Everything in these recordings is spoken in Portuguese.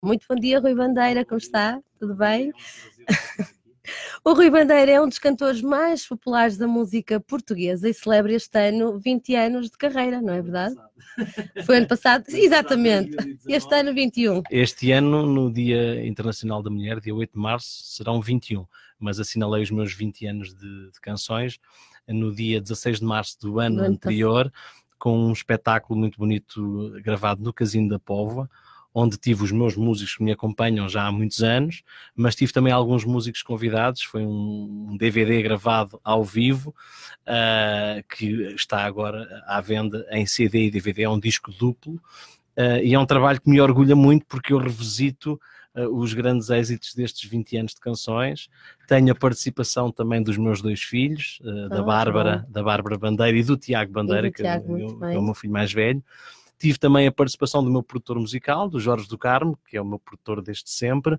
Muito bom dia, Rui Bandeira, como está? Tudo bem? É o Rui Bandeira é um dos cantores mais populares da música portuguesa e celebra este ano 20 anos de carreira, não é verdade? Foi ano passado, exatamente. Este ano 21. Este ano, no Dia Internacional da Mulher, dia 8 de março, serão 21, mas assinalei os meus 20 anos de, de canções no dia 16 de março do ano, ano anterior, passado. com um espetáculo muito bonito gravado no Casino da Póvoa onde tive os meus músicos que me acompanham já há muitos anos, mas tive também alguns músicos convidados. Foi um DVD gravado ao vivo uh, que está agora à venda em CD e DVD. É um disco duplo uh, e é um trabalho que me orgulha muito porque eu revisito ah, os grandes êxitos destes 20 anos de canções. Tenho a participação também dos meus dois filhos, da ah, Bárbara, da Bárbara Bandeira e do Tiago Bandeira, do que é Tiago, é, é o meu filho mais velho. Tive também a participação do meu produtor musical, do Jorge do Carmo, que é o meu produtor desde sempre,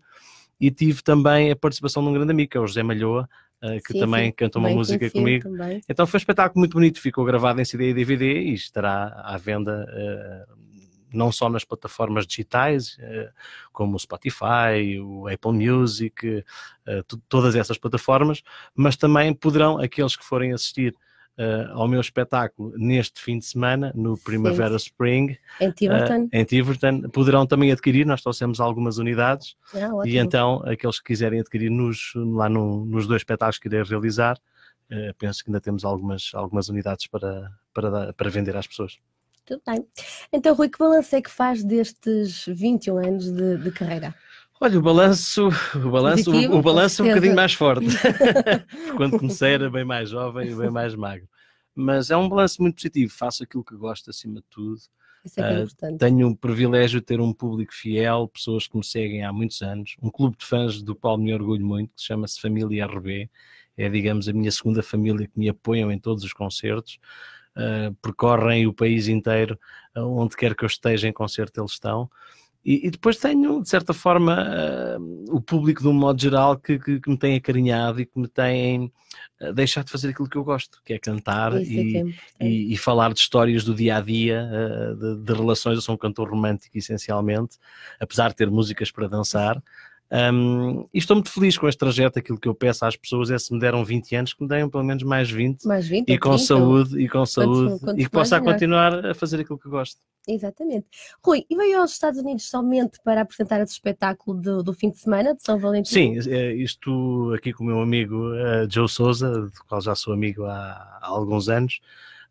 e tive também a participação de um grande amigo, que é o José Malhoa, eh, que sim, também sim, canta uma música comigo. Também. Então foi um espetáculo muito bonito, ficou gravado em CD e DVD e estará à venda eh, não só nas plataformas digitais, eh, como o Spotify, o Apple Music, todas essas plataformas, mas também poderão, aqueles que forem assistir uh, ao meu espetáculo neste fim de semana, no Primavera Sim. Spring, em Tiverton. Uh, em Tiverton. Poderão também adquirir, nós trouxemos algumas unidades, ah, e então aqueles que quiserem adquirir nos, lá no, nos dois espetáculos que irei realizar, uh, penso que ainda temos algumas, algumas unidades para, para, para vender às pessoas. Tudo bem. Então, Rui, que balanço é que faz destes 21 anos de, de carreira? Olha, o balanço, o balanço, Positivo, o, balanço é um bocadinho mais forte. Quando comecei era bem mais jovem e bem mais magro. Mas é um balanço muito positivo, faço aquilo que gosto acima de tudo. Isso é que é ah, importante. tenho o privilégio de ter um público fiel, pessoas que me seguem há muitos anos, um clube de fãs do qual me orgulho muito, que se chama-se Família RB, é, digamos, a minha segunda família que me apoiam em todos os concertos. Uh, percorrem o país inteiro, ah, onde quer que eu esteja em concerto, eles estão. E, e, depois tenho, de certa forma, uh, o público de um modo geral que, que, que, me tem acarinhado e que me tem ah, deixado de fazer aquilo que eu gosto, que é cantar é e, é e, e, falar de histórias do dia a dia, uh, de, de, relações. Eu sou um cantor romântico, essencialmente, apesar de ter músicas para dançar, um, e estou muito feliz com este trajeto. Aquilo que eu peço às pessoas é se me deram 20 anos, que me deem pelo menos mais 20, mais 20 e com saúde, e com saúde, e que possa melhor. continuar a fazer aquilo que gosto. Exatamente. Rui, e veio aos Estados Unidos somente para apresentar esse espetáculo do, do fim de semana de São Valentim? Sim, é, é, isto aqui com o meu amigo uh, Joe Souza, do qual já sou amigo há, há alguns anos.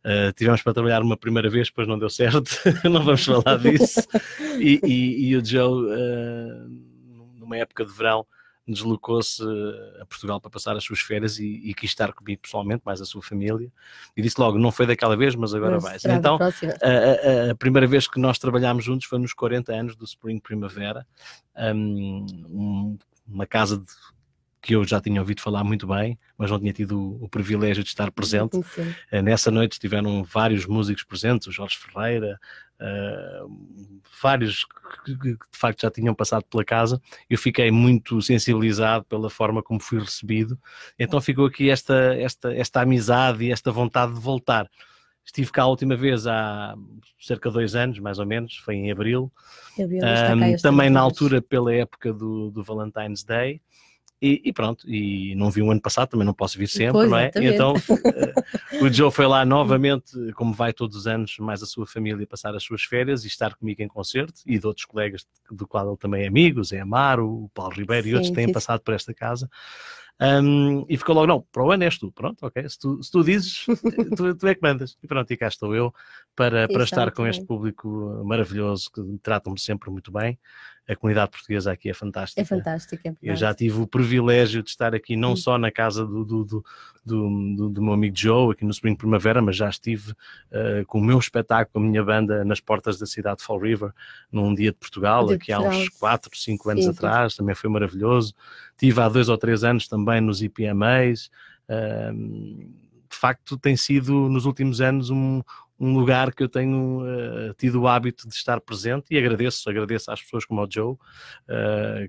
Uh, tivemos para trabalhar uma primeira vez, depois não deu certo, não vamos falar disso. E, e, e o Joe uh, numa época de verão, deslocou-se eh, a Portugal para passar as suas férias e, e quis estar comigo pessoalmente, mais a sua família. E disse logo: não foi daquela vez, mas agora mas vais. Então, a, a, a, primeira vez que nós trabalhámos juntos foi nos 40 anos do Spring Primavera, hum, um, uma casa de, que eu já tinha ouvido falar muito bem, mas não tinha tido o, privilégio de estar presente. Sim, sim. Eh, nessa noite estiveram vários músicos presentes, o Jorge Ferreira, ah, vários que, que, de facto já tinham passado pela casa, eu fiquei muito sensibilizado pela forma como fui recebido, então ficou aqui esta, esta, esta amizade e esta vontade de voltar. Estive cá a última vez há cerca de dois anos, mais ou menos, foi em abril. Um, também na altura pela época do, do Valentine's Day. E, e, pronto, e não vi o um ano passado, também não posso vir sempre, pois, não é? Então eh, o Joe foi lá novamente, como vai todos os anos, mais a sua família passar as suas férias e estar comigo em concerto e de outros colegas do qual ele também é amigo, o Zé Amaro, o Paulo Ribeiro sim, e outros que têm sim. passado por esta casa. Um, e ficou logo, não, para o ano és tu, pronto, ok, se tu, se tu dizes, eh, tu, tu, é que mandas. E pronto, e cá estou eu para, para estar com este público maravilhoso que tratam-me sempre muito bem a comunidade portuguesa aqui é fantástica. É fantástica. É Eu já tive o privilégio de estar aqui, não só na casa do do, do, do, do, meu amigo Joe, aqui no Spring Primavera, mas já estive uh, com o meu espetáculo, com a minha banda, nas portas da cidade de Fall River, num dia de Portugal, aqui Portugal. há uns 4, 5 anos Sim. atrás, também foi maravilhoso. Tive há dois ou três anos também nos IPMAs. Uh, ehm, de facto, tem sido nos últimos anos um, um lugar que eu tenho uh, tido o hábito de estar presente e agradeço, agradeço às pessoas como o Joe, uh,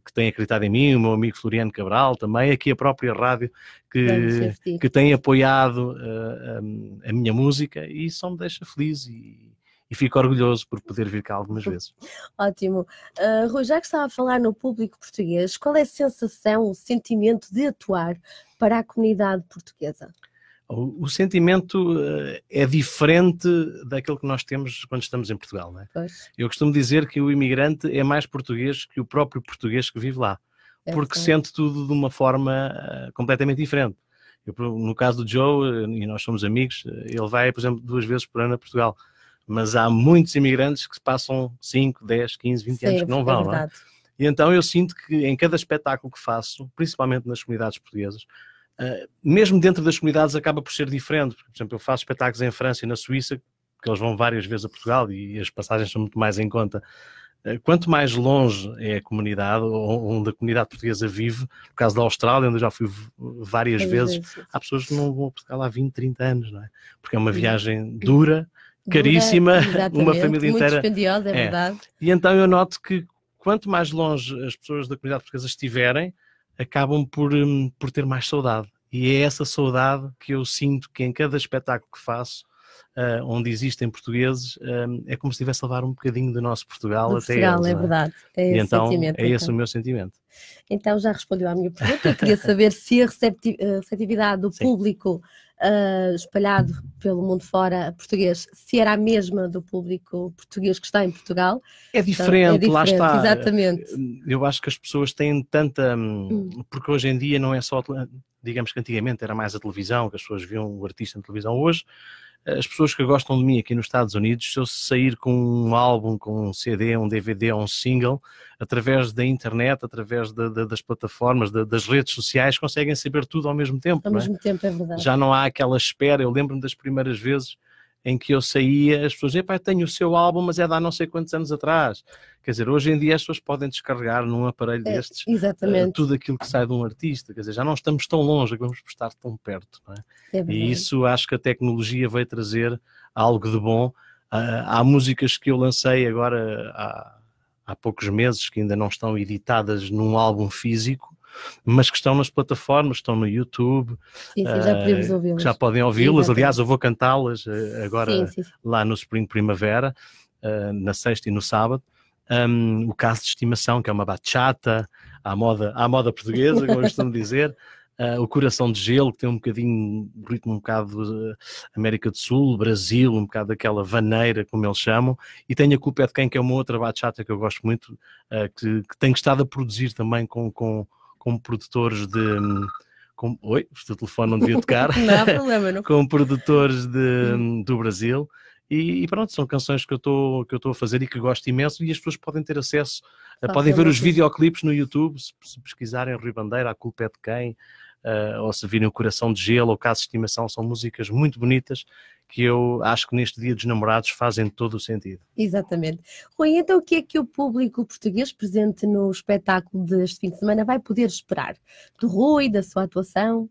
que têm acreditado em mim, o meu amigo Floriano Cabral também, aqui a própria rádio que, que tem apoiado uh, a minha música e isso me deixa feliz e, e fico orgulhoso por poder vir cá algumas vezes. Ótimo. Uh, Rui, já que estava a falar no público português, qual é a sensação, o sentimento de atuar para a comunidade portuguesa? o, sentimento eh, é diferente daquele que nós temos quando estamos em Portugal. Não é? Pois. Eu costumo dizer que o imigrante é mais português que o próprio português que vive lá, é porque sim. sente tudo de uma forma eh, completamente diferente. Eu, no caso do Joe, eh, e nós somos amigos, ele vai, por exemplo, duas vezes por ano a Portugal mas há muitos imigrantes que passam 5, 10, 15, 20 Sim, anos que não é vão é E então eu sinto que em cada espetáculo que faço, principalmente nas comunidades portuguesas, ah, mesmo dentro das comunidades acaba por ser diferente. Por exemplo, eu faço espetáculos em França e na Suíça, porque eles vão várias vezes a Portugal e as passagens são muito mais em conta. Ah, quanto mais longe é a comunidade, onde a comunidade portuguesa vive, no caso da Austrália, onde eu já fui várias é vezes, há pessoas que não vão a Portugal há 20, 30 anos, não é? Porque é uma uhum. viagem dura, caríssima, dura, uma família inteira. Muito dispendiosa, é, é verdade. E então eu noto que quanto mais longe as pessoas da comunidade portuguesa estiverem, acabam por, hum, por ter mais saudade. E é essa saudade que eu sinto que em cada espetáculo que faço, uh, onde existem portugueses, hum, é como se estivesse a levar um bocadinho do nosso Portugal até Portugal, eles, é, é verdade. É esse, então, sentimento, é esse então. o meu sentimento. Então já respondeu à minha pergunta. Eu queria saber se a eh, receptividade do Sim. público uh, espalhado pelo mundo fora português, se era a mesma do público português que está em Portugal. É diferente, então, é diferente lá está. Exatamente. Eu acho que as pessoas têm tanta. Hum. hum. Porque hoje em dia não é só. Digamos que antigamente era mais a televisão, que as pessoas viam o artista na televisão. Hoje as pessoas que gostam de mim aqui nos Estados Unidos, se eu sair com um álbum, com um CD, um DVD ou um single, através da internet, através das plataformas, das redes sociais, conseguem saber tudo ao mesmo tempo. Ao é? mesmo é? tempo, é verdade. Já não há aquela espera. Eu lembro-me das primeiras vezes em que eu saía, as pessoas, pai tenho o seu álbum, mas é de há não sei quantos anos atrás. Quer dizer, hoje em dia as pessoas podem descarregar num aparelho é, destes uh, tudo aquilo que sai de um artista, quer dizer, já não estamos tão longe, vamos estar tão perto. É? É e isso acho que a tecnologia veio trazer algo de bom. Uh, há músicas que eu lancei agora há, há poucos meses que ainda não estão editadas num álbum físico, mas que estão nas plataformas, estão no YouTube. Sim, sim, já podemos eh, ouvi-las. Já podem ouvi-las. Aliás, eu vou cantá-las eh, agora sim, sim. lá no Spring Primavera, eh, na sexta e no sábado. Um, o caso de estimação, que é uma bachata à moda, à moda portuguesa, como eu costumo dizer. Uh, o Coração de Gelo, que tem um bocadinho, um ritmo um bocado uh, América do Sul, Brasil, um bocado daquela vaneira, como eles chamam, e tem A Culpa é de Quem, que é uma outra bachata que eu gosto muito, uh, que, que tem estado a produzir também com, com, como produtores de. Hum, como, oi, o telefone não devia tocar. não há problema, não. como produtores de, hum, hum. do Brasil. E, e, pronto, são canções que eu estou a fazer e que gosto imenso e as pessoas podem ter acesso, podem ver os videoclipes no YouTube, se, se pesquisarem Rui Bandeira, A Culpa é de Quem, uh, ou se virem O Coração de Gelo ou Caso de Estimação, são músicas muito bonitas que eu acho que neste Dia dos Namorados fazem todo o sentido. Exatamente. Rui, então o que é que o público português presente no espetáculo deste fim de semana vai poder esperar? Do Rui, da sua atuação?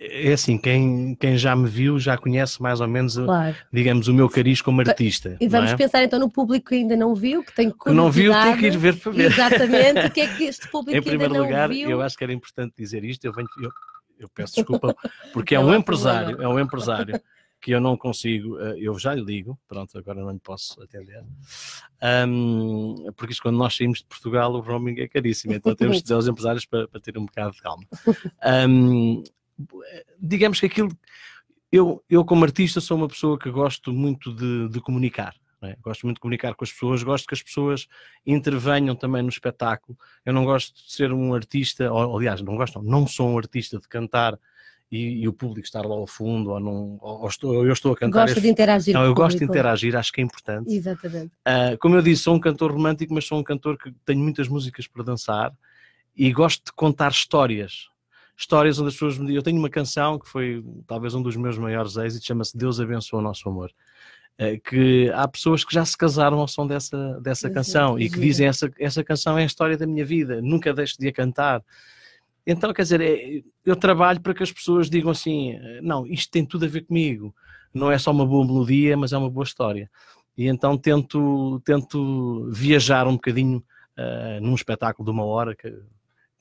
é assim, quem, quem já me viu já conhece mais ou menos, claro. digamos, o meu cariz como artista. E vamos é? pensar então no público que ainda não viu, que tem que não viu, tem que ir ver para ver. Exatamente, o que é que este público em primeiro ainda lugar, não viu? eu acho que era importante dizer isto, eu venho... Eu, eu peço desculpa, porque é um empresário, é um empresário que eu não consigo, eh, eu já lhe ligo, pronto, agora não lhe posso atender, um, porque isto, quando nós saímos de Portugal, o roaming é caríssimo, então temos de dizer aos empresários para, para ter um bocado de calma. Um, digamos que aquilo, eu, eu como artista sou uma pessoa que gosto muito de, de comunicar, é? Gosto muito de comunicar com as pessoas, gosto que as pessoas intervenham também no espetáculo. Eu não gosto de ser um artista, ou, aliás, não gosto, não, não sou um artista de cantar e, e, o público estar lá ao fundo, ou, ou estou, ou eu estou a cantar. Gosto de interagir. Não, eu público. gosto de interagir, acho que é importante. Exatamente. Uh, como eu disse, sou um cantor romântico, mas sou um cantor que tenho muitas músicas para dançar e gosto de contar histórias. Histórias onde as pessoas me Eu tenho uma canção que foi talvez um dos meus maiores êxitos, chama-se Deus Abençoa o Nosso Amor. Uh, que há pessoas que já se casaram ao som dessa, dessa canção e que dizem essa, essa canção é a história da minha vida, nunca deixo de a cantar. Então, quer dizer, é, eu trabalho para que as pessoas digam assim: não, isto tem tudo a ver comigo. Não é só uma boa melodia, mas é uma boa história. E então tento, tento viajar um bocadinho uh, num espetáculo de uma hora, que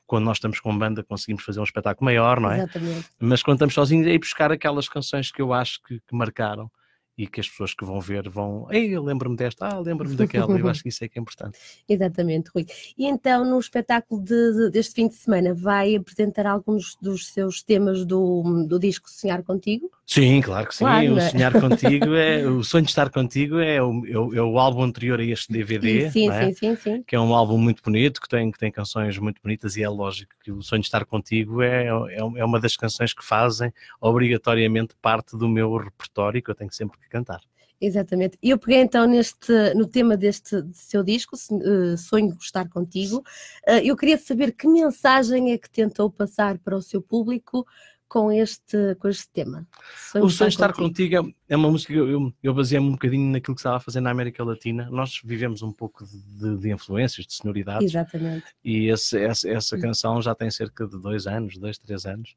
quando nós estamos com banda conseguimos fazer um espetáculo maior, não é? Exatamente. Mas quando estamos sozinhos é ir buscar aquelas canções que eu acho que, que marcaram e que as pessoas que vão ver vão, ei, lembro-me desta, ah, lembro-me daquela, eu acho que isso é que é importante. Exatamente, Rui. E então, no espetáculo de, de, deste fim de semana, vai apresentar alguns dos seus temas do, do disco Sonhar Contigo? Sim, claro que sim. Claro. O sonhar contigo é o sonho de estar contigo é o, é o é álbum anterior a este DVD, sim, é? sim, sim, sim, que é um álbum muito bonito que tem que tem canções muito bonitas e é lógico que o sonho de estar contigo é é, é uma das canções que fazem obrigatoriamente parte do meu repertório que eu tenho sempre que cantar. Exatamente. E Eu peguei então neste, no tema deste seu disco, eh, Sonho Estar Contigo. Eh, eu queria saber que mensagem é que tentou passar para o seu público com este, com este tema. Sonho o Sonho Estar Contigo, contigo é, é uma música que eu, eu baseei-me um bocadinho naquilo que estava a fazer na América Latina. Nós vivemos um pouco de, de influências, de sonoridades. Exatamente. E esse, essa, essa hum. canção já tem cerca de dois anos, dois, três anos.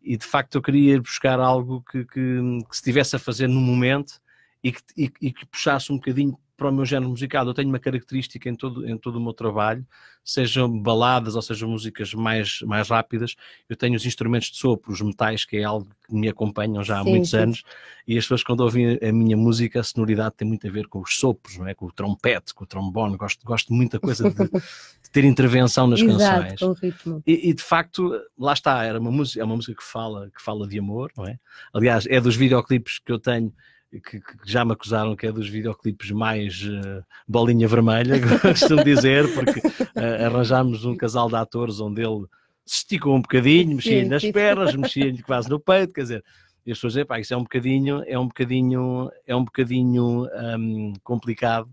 E de facto eu queria ir buscar algo que, que, que se estivesse a fazer no momento e que, e, e que puxasse um bocadinho para o meu género musical. Eu tenho uma característica em todo, em todo o meu trabalho, sejam baladas ou sejam músicas mais, mais rápidas, eu tenho os instrumentos de sopro, os metais, que é algo que me acompanham já há sim, muitos sim. anos, e as pessoas quando ouvem a minha música, a sonoridade tem muito a ver com os sopros, não é? com o trompete, com o trombone, gosto, gosto muito da coisa de, de, ter intervenção nas Exato, canções. Com o ritmo. E, e, de facto, lá está, era uma música, é uma música que fala, que fala de amor, não é? Aliás, é dos videoclipes que eu tenho que, que, já me acusaram que é dos videoclipes mais uh, bolinha vermelha, costumo dizer, porque uh, arranjámos um casal de atores onde ele se esticou um bocadinho, mexia nas pernas, mexia-lhe quase no peito, quer dizer, e as pessoas dizem, pá, isso é um bocadinho, é um bocadinho, é um bocadinho um, complicado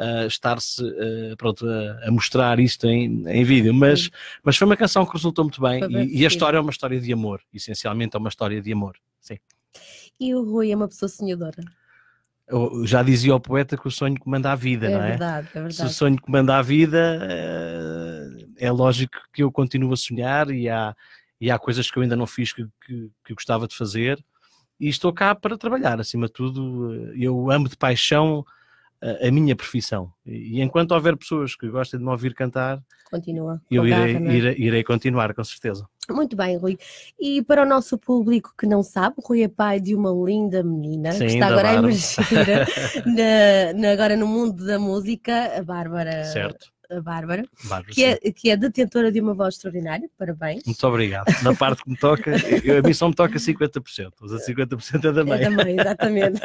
uh, estar-se uh, pronto, a, a, mostrar isto em, em vídeo, mas, mas foi uma canção que resultou muito bem e, e a história é uma história de amor, essencialmente é uma história de amor. Sim. E o Rui é uma pessoa sonhadora. Eu já dizia ao poeta que o sonho comanda a vida, é não é? Verdade, é verdade. Se o sonho comanda a vida, eh, é lógico que eu continuo a sonhar e há, e há coisas que eu ainda não fiz que, que, que gostava de fazer e estou cá para trabalhar, acima de tudo. Eh, eu amo de paixão a, eh, a minha profissão. E enquanto houver pessoas que gostem de me ouvir cantar, Continua. eu irei, é? irei, irei continuar, com certeza. Muito bem, Rui. E para o nosso público que não sabe, Rui é pai de uma linda menina Sim, que está agora a emergir na, na, agora no mundo da música, a Bárbara. Certo a Bárbara, Bárbara que, é, que, é, detentora de uma voz extraordinária, parabéns. Muito obrigado. Na parte que me toca, eu, a mim só me toca 50%, os 50% é da mãe. É da mãe, exatamente.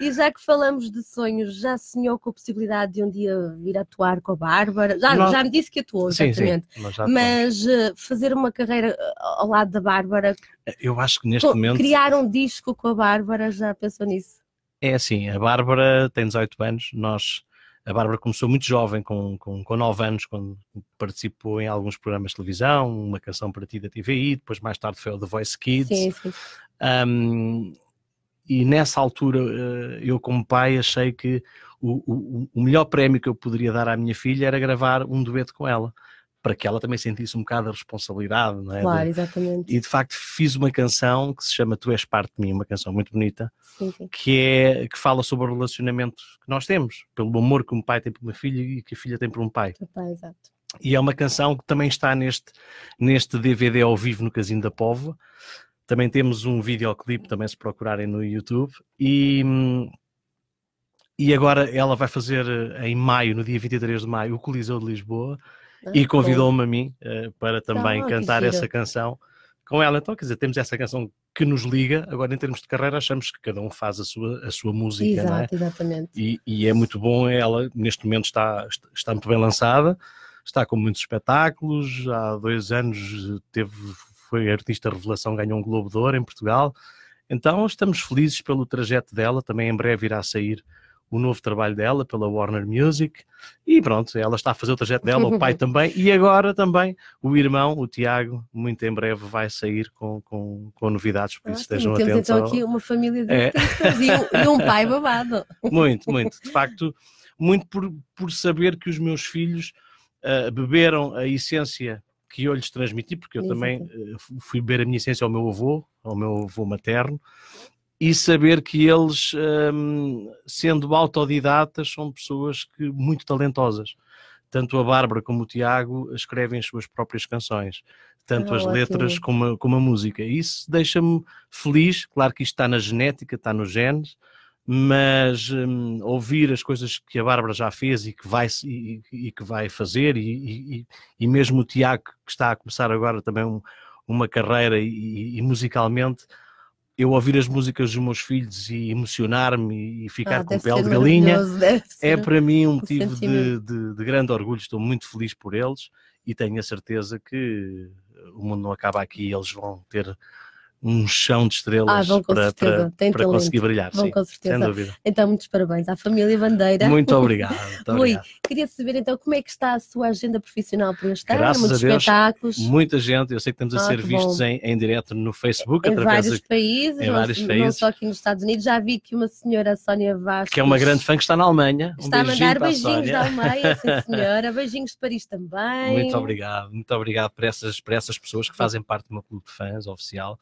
e já que falamos de sonhos, já sonhou com a possibilidade de um dia vir atuar com a Bárbara? Já, já me disse que atuou, exatamente. Sim, sim, mas, mas eh, fazer uma carreira eh, ao lado da Bárbara... Eu acho que neste com, momento... Criar um disco com a Bárbara, já pensou nisso? É assim, a Bárbara tem 18 anos, nós a Bárbara começou muito jovem, com, com, com 9 anos, quando participou em alguns programas de televisão, uma canção para ti da TVI, depois mais tarde foi o The Voice Kids. Sim, sim. Um, e nessa altura, eh, eu como pai, achei que o, o, o melhor prémio que eu poderia dar à minha filha era gravar um dueto com ela para que ela também sentisse um bocado a responsabilidade, não é? Claro, exatamente. E de facto fiz uma canção que se chama Tu És Parte de Mim, uma canção muito bonita, sim, sim. que é que fala sobre o relacionamento que nós temos, pelo amor que um pai tem por uma filha e que a filha tem por um pai. exato. E é uma canção que também está neste, neste DVD ao vivo no Casino da Povo. Também temos um videoclipe, também se procurarem no YouTube. E, e agora ela vai fazer eh, em maio, no dia 23 de maio, o Coliseu de Lisboa e ah, convidou-me a mim uh, para também ah, cantar essa canção com ela. Então, quer dizer, temos essa canção que nos liga. Agora, em termos de carreira, achamos que cada um faz a sua, a sua música, é? Exato, é? Exatamente. E, e, é muito bom. Ela, neste momento, está, está muito bem lançada, está com muitos espetáculos. Há dois anos teve, foi artista revelação, ganhou um Globo de Ouro em Portugal. Então, estamos felizes pelo trajeto dela. Também em breve irá sair o novo trabalho dela pela Warner Music. E pronto, ela está a fazer o trajeto dela, o pai também, e agora também o irmão, o Tiago, muito em breve vai sair com, com, com novidades, por ah, isso ah, estejam sim, atentos. Temos então ao... aqui uma família de é. e, um, pai babado. Muito, muito, de facto, muito por, por saber que os meus filhos uh, beberam a essência que eu lhes transmiti, porque eu Exato. também uh, eh, fui beber a minha essência ao meu avô, ao meu avô materno, e saber que eles, um, sendo autodidatas, são pessoas que, muito talentosas. Tanto a Bárbara como o Tiago escrevem as suas próprias canções, tanto ah, as letras como a, como a música. Isso deixa-me feliz, claro que isto está na genética, está nos genes, mas hum, ouvir as coisas que a Bárbara já fez e que vai, e, e que vai fazer, e, e, e, mesmo o Tiago, que está a começar agora também um, uma carreira e, musicalmente, eu ouvir as músicas dos meus filhos e emocionar-me e ficar ah, com pele de galinha é para mim um motivo de, de, de, grande orgulho. Estou muito feliz por eles e tenho a certeza que o mundo não acaba aqui. Eles vão ter um chão de estrelas ah, para, para, para conseguir brilhar. Vão sim, com certeza. Sem dúvida. Então, muitos parabéns à família Bandeira. Muito obrigado. Muito Rui, obrigado. queria saber então como é que está a sua agenda profissional para este ano? Muitos Deus, espetáculos. Muita gente, eu sei que estamos a ah, ser vistos em, em, direto no Facebook. Em vários de... países, em vários não, países. não só aqui nos Estados Unidos. Já vi que uma senhora, a Sónia Vasco. Que é uma grande fã que está na Alemanha. Está um a mandar beijinhos da Alemanha, sim senhora. Beijinhos de Paris também. Muito obrigado, muito obrigado para essas, por essas pessoas que fazem parte do meu clube de fãs oficial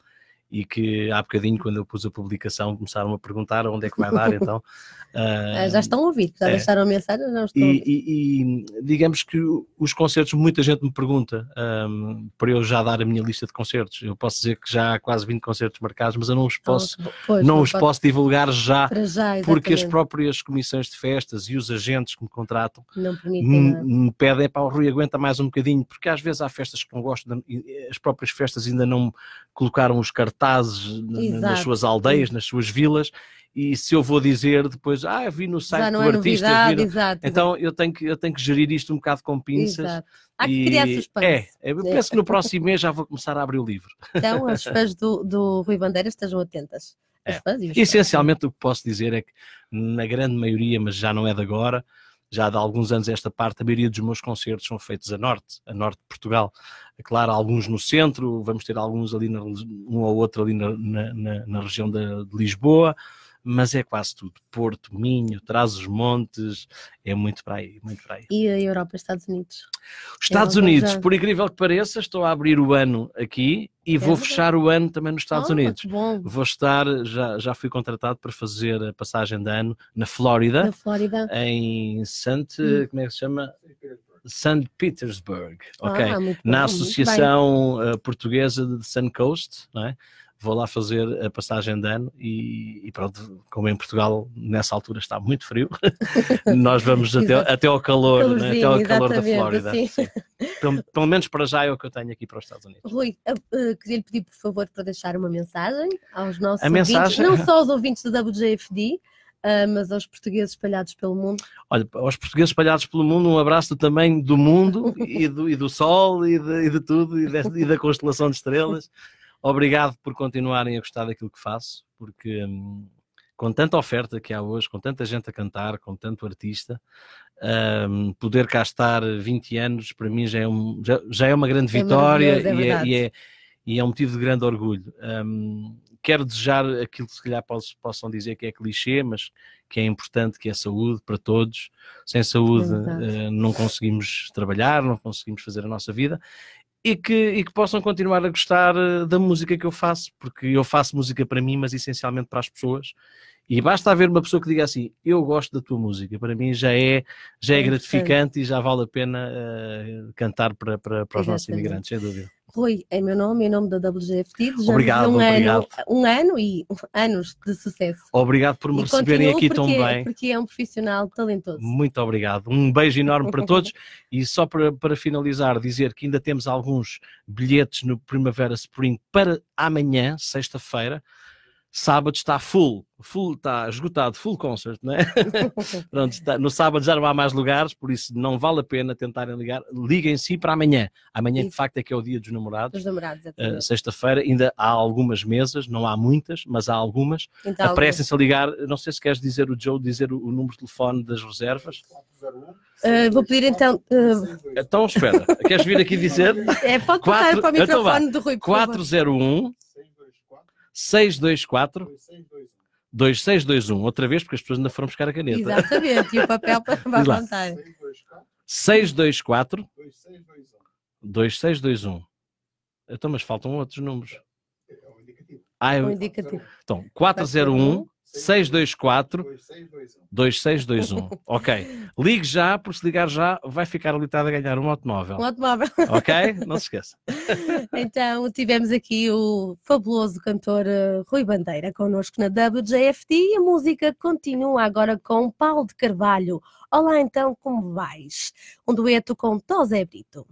e que há bocadinho, quando eu pus a publicação, começaram a perguntar onde é que vai dar, então. Uh, já estão a ouvir, já é, deixaram a mensagem, já estão e, a ouvir. E, e, digamos que os concertos, muita gente me pergunta um, ah, para eu já dar a minha lista de concertos. Eu posso dizer que já há quase 20 concertos marcados, mas eu não os então, posso, então, pois, não, não os posso divulgar já, já porque as próprias comissões de festas e os agentes que me contratam me pedem para o Rui aguenta mais um bocadinho, porque às vezes há festas que não gosto, de, as próprias festas ainda não colocaram os cartões cartazes Exato. nas suas aldeias, nas suas vilas, e se eu vou dizer depois, ah, vi no site do é artista. Novidade, no... exato, então exato. Eu, tenho que, eu tenho que gerir isto um bocado com pinças. Exato. Há que criar suspense. É, é eu é. penso que no próximo mês já vou começar a abrir o livro. Então, as fãs do, do Rui Bandeira estejam atentas. É. Essencialmente, o que posso dizer é que, na grande maioria, mas já não é de agora, já há alguns anos esta parte, a maioria dos meus concertos são feitos a norte, a norte de Portugal. Claro, alguns no centro, vamos ter alguns ali, na, um ou outro ali na, na, na região de, de Lisboa, mas é quase tudo. Porto, Minho, traz os montes, é muito para aí, muito para aí. E a Europa, Estados Unidos? Estados é Unidos, por incrível que pareça, estou a abrir o ano aqui e é vou verdade. fechar o ano também nos Estados oh, Unidos. Vou estar, já, já fui contratado para fazer a passagem de ano na Flórida. Na Flórida. Em Saint, hum. como é que se chama? St. Petersburg, ok? Ah, na Associação eh, Portuguesa de Sun Coast, não é? vou lá fazer a passagem de ano e, e pronto, como em Portugal nessa altura está muito frio, nós vamos até, até ao calor, né? até ao calor da Flórida. Pelo, pelo, menos para já é o que eu tenho aqui para os Estados Unidos. Rui, uh, eh, queria lhe pedir por favor para deixar uma mensagem aos nossos a ouvintes, mensagem... não só aos ouvintes da WJFD, Uh, eh, mas aos portugueses espalhados pelo mundo? Olha, aos portugueses espalhados pelo mundo, um abraço também do mundo e do, e do sol e de, e de tudo e, de, e da constelação de estrelas. Obrigado por continuarem a gostar daquilo que faço, porque hum, com tanta oferta que há hoje, com tanta gente a cantar, com tanto artista, hum, poder cá estar 20 anos para mim já é, um, já, já é uma grande é vitória é e é, e, é, e, é, um motivo de grande orgulho. Hum, quero desejar aquilo que se calhar posso, possam dizer que é clichê, mas que é importante, que é saúde para todos. Sem saúde é uh, não conseguimos trabalhar, não conseguimos fazer a nossa vida e que, e que possam continuar a gostar eh, da música que eu faço, porque eu faço música para mim, mas essencialmente para as pessoas. E basta haver uma pessoa que diga assim: Eu gosto da tua música, para mim já é, já é, é gratificante e já vale a pena uh, cantar para, para, para os nossos imigrantes, sem dúvida. Rui, é meu nome, em é nome da WGFT, obrigado, um, obrigado. Ano, um ano e anos de sucesso. Obrigado por me e receberem aqui porque, tão é, bem. Porque é um profissional talentoso. Muito obrigado. Um beijo enorme para todos e só para, para finalizar, dizer que ainda temos alguns bilhetes no Primavera Spring para amanhã, sexta-feira sábado está full, full está esgotado, full concert, né? Pronto, está, no sábado já não há mais lugares, por isso não vale a pena tentarem ligar, liguem-se para amanhã. Amanhã, isso. de facto, é que é o dia dos namorados. namorados uh, Sexta-feira, ainda há algumas mesas, não há muitas, mas há algumas. Então, se a ligar, não sei se queres dizer o Joe, dizer o, o número de telefone das reservas. Uh, vou pedir então. Uh... Então espera, queres vir aqui dizer? É, pode passar 4... para o então microfone então, do Rui. 401 624 2621. Outra vez, porque as pessoas ainda foram buscar a caneta. Exatamente, e o papel para, para apontar. 624 2621. Então, mas faltam outros números. É ah, é um indicativo. Então, 401 624 2621. ok. Ligue já, porque se ligar já, vai ficar limitado a ganhar um automóvel. Um automóvel. Ok? Não se esqueça. então, tivemos aqui o fabuloso cantor eh, Rui Bandeira connosco na WJFT e a música continua agora com Paulo de Carvalho. Olá, então, como vais? Um dueto com Tozé Brito.